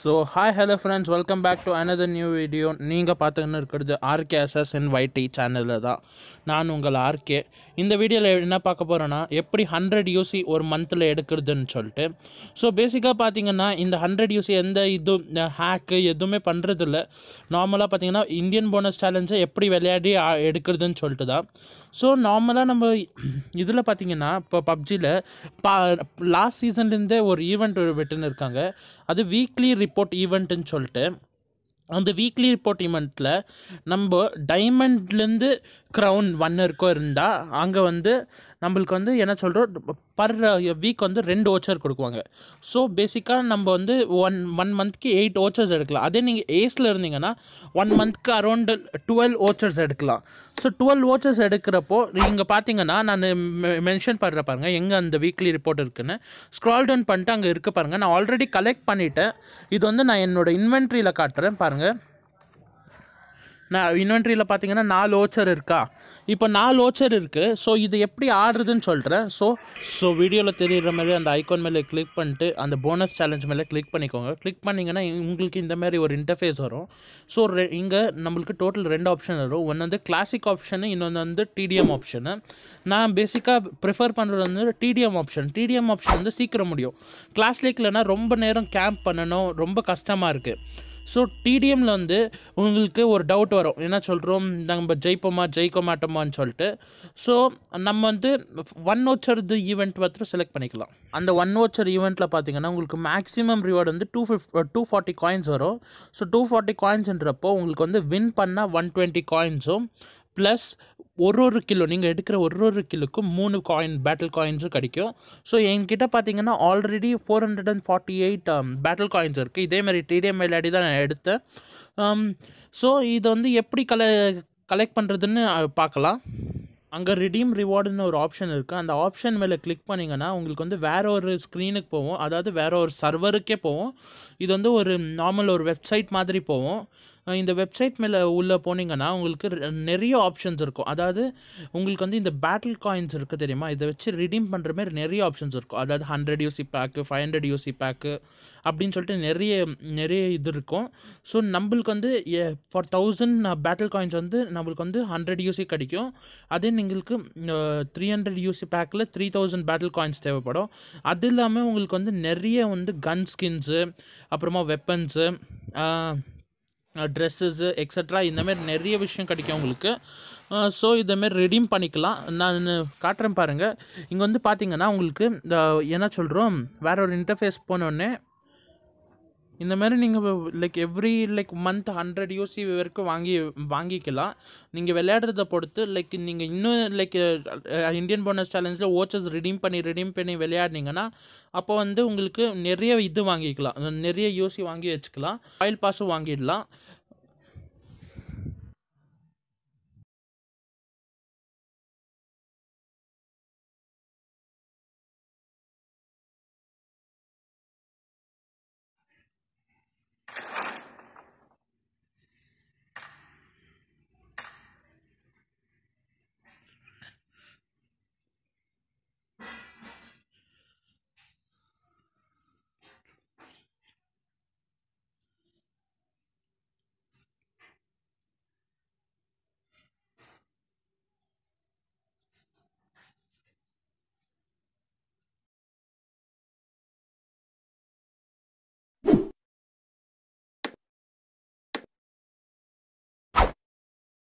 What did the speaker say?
so hi hello friends welcome back to another new video நீங்கள் பார்த்துக்கின்னு இருக்கிறது RK என் வைடி சேனலில் தான் நான் உங்கள் ஆர்கே இந்த வீடியோவில் என்ன பார்க்க போகிறேன்னா எப்படி ஹண்ட்ரட் யூசி ஒரு மந்தில் எடுக்கிறதுன்னு சொல்லிட்டு ஸோ பேசிக்காக பார்த்தீங்கன்னா இந்த ஹண்ட்ரட் யூசி எந்த இது ஹேக்கு எதுவுமே பண்ணுறதில்ல நார்மலாக பார்த்தீங்கன்னா இந்தியன் போனஸ் சேலஞ்சை எப்படி விளையாடி எடுக்கிறதுன்னு சொல்லிட்டு தான் ஸோ நார்மலாக நம்ம இதில் பார்த்தீங்கன்னா இப்போ பப்ஜியில் பா லாஸ்ட் சீசன்லேருந்தே ஒரு ஈவெண்ட் விட்டுன்னு இருக்காங்க அது வீக்லி ரிப்போர்ட் ஈவெண்ட்டுன்னு சொல்லிட்டு அந்த வீக்லி ரிப்போர்ட் ஈவெண்ட்டில் நம்ம டைமண்ட்லேருந்து க்ரௌன் ஒன் இருக்கோ இருந்தால் அங்கே வந்து நம்மளுக்கு வந்து என்ன சொல்கிறோம் பர் வீக் வந்து ரெண்டு ஓச்சர் கொடுக்குவாங்க ஸோ பேசிக்காக நம்ம வந்து ஒன் ஒன் மந்த்க்கு எயிட் ஓச்சர்ஸ் எடுக்கலாம் அதே நீங்கள் ஏஸில் இருந்தீங்கன்னா ஒன் மந்த்க்கு அரௌண்டு டுவெல் ஓச்சர்ஸ் எடுக்கலாம் ஸோ டுவெல் ஓச்சர்ஸ் எடுக்கிறப்போ நீங்கள் பார்த்தீங்கன்னா நான் மென்ஷன் பண்ணுற பாருங்கள் எங்கே அந்த வீக்லி ரிப்போர்ட் இருக்குன்னு ஸ்க்ரால் டவுன் பண்ணிட்டு அங்கே இருக்க பாருங்கள் நான் ஆல்ரெடி கலெக்ட் பண்ணிவிட்டேன் இது வந்து நான் என்னோடய இன்வென்ட்ரியில் காட்டுறேன் பாருங்கள் நான் இன்வென்ட்ரியில் பார்த்தீங்கன்னா நாலு ஓச்சர் இருக்கா இப்போ நாலு ஓச்சர் இருக்குது ஸோ இது எப்படி ஆடுறதுன்னு சொல்கிறேன் ஸோ ஸோ வீடியோவில் தெரிகிற மாதிரி அந்த ஐக்கான் மேலே கிளிக் பண்ணிட்டு அந்த போனஸ் சேலஞ்ச் மேலே கிளிக் பண்ணிக்கோங்க கிளிக் பண்ணிங்கன்னா உங்களுக்கு இந்த மாதிரி ஒரு இன்டர்ஃபேஸ் வரும் ஸோ இங்கே நம்மளுக்கு டோட்டல் ரெண்டு ஆப்ஷன் வரும் ஒன்று வந்து கிளாசிக் ஆப்ஷனு இன்னொன்று வந்து டிடிஎம் ஆப்ஷனு நான் பேசிக்காக ப்ரிஃபர் பண்ணுறது வந்து டிடிஎம் ஆப்ஷன் டிடிஎம் ஆப்ஷன் வந்து சீக்கிரம் முடியும் கிளாஸ் லீக்லனா ரொம்ப நேரம் கேம்ப் பண்ணணும் ரொம்ப கஷ்டமாக இருக்குது ஸோ டிடிஎம்மில் வந்து உங்களுக்கு ஒரு டவுட் வரும் என்ன சொல்கிறோம் நம்ம ஜெயிப்போமா ஜெயிக்க மாட்டோமான்னு சொல்லிட்டு ஸோ நம்ம வந்து ஒன் ஓச்சர் இது ஈவெண்ட் பார்த்துட்டு செலக்ட் பண்ணிக்கலாம் அந்த ஒன் ஓச்சர் ஈவெண்ட்டில் பார்த்தீங்கன்னா உங்களுக்கு மேக்ஸிமம் ரிவார்டு வந்து two fifty two forty coins வரும் ஸோ டூ ஃபார்ட்டி காயின்ஸ்ன்றப்போ உங்களுக்கு வந்து வின் பண்ணால் ஒன் டுவெண்ட்டி காயின்ஸும் ப்ளஸ் ஒரு ஒரு கிலோ நீங்கள் எடுக்கிற ஒரு ஒரு கிலோக்கும் மூணு காயின் பேட்டில் காயின்ஸும் கிடைக்கும் ஸோ என்கிட்ட பார்த்தீங்கன்னா already four hundred and forty eight battle coins இருக்குது இதேமாதிரி டிடிஎம் விளையாடி தான் நான் எடுத்தேன் ஸோ um, இதை வந்து எப்படி கல கலெக்ட் பண்ணுறதுன்னு பார்க்கலாம் அங்கே ரிடீம் ரிவார்டுன்னு ஒரு ஆப்ஷன் இருக்குது அந்த ஆப்ஷன் மேலே கிளிக் பண்ணிங்கன்னா உங்களுக்கு வந்து வேறு ஒரு ஸ்க்ரீனுக்கு போவோம் அதாவது வேறு ஒரு சர்வருக்கே போவோம் இது வந்து ஒரு நார்மல் ஒரு வெப்சைட் மாதிரி போவோம் இந்த வெப்சைட் மேலே உள்ளே போனீங்கன்னா உங்களுக்கு நிறைய ஆப்ஷன்ஸ் இருக்கும் அதாவது உங்களுக்கு வந்து இந்த பேட்டில் காயின்ஸ் இருக்குது தெரியுமா இதை வச்சு ரிடீம் பண்ணுற மாதிரி நிறைய ஆப்ஷன்ஸ் இருக்கும் அதாவது hundred UC pack five hundred UC pack அப்படின்னு சொல்லிட்டு நிறைய நிறைய இது இருக்கும் ஸோ நம்மளுக்கு வந்து ஃபார் தௌசண்ட் பேட்டில் காயின்ஸ் வந்து நம்மளுக்கு வந்து ஹண்ட்ரட் யூசி கிடைக்கும் அதே நீங்களுக்கு த்ரீ ஹண்ட்ரட் யூசி பேக்கில் த்ரீ தௌசண்ட் பேட்டில் காயின்ஸ் தேவைப்படும் அது இல்லாமல் உங்களுக்கு வந்து நிறைய வந்து கன் ஸ்கின்ஸு அப்புறமா வெப்பன்ஸு ட்ரெஸ்ஸஸ்ஸு எக்ஸட்ரா இந்தமாரி நிறைய விஷயம் கிடைக்கும் உங்களுக்கு ஸோ இந்தமாரி ரெடீம் பண்ணிக்கலாம் நான் காட்டுறேன் பாருங்கள் இங்கே வந்து பார்த்தீங்கன்னா உங்களுக்கு இந்த என்ன சொல்கிறோம் வேற ஒரு இன்டர்ஃபேஸ் போனோடனே இந்த மாதிரி நீங்கள் like every like month hundred UC வரைக்கும் வாங்கி வாங்கிக்கலாம் நீங்கள் விளையாடுறத பொறுத்து லைக் நீங்கள் இன்னும் லைக் இந்தியன் போனஸ் சேலஞ்சில் ஓச்சஸ் ரிடீம் பண்ணி ரிடீம் பண்ணி விளையாடினீங்கன்னா அப்போ வந்து உங்களுக்கு நிறைய இது வாங்கிக்கலாம் நிறைய யூசி வாங்கி வச்சுக்கலாம் ஆயில் பாஸும் வாங்கிடலாம்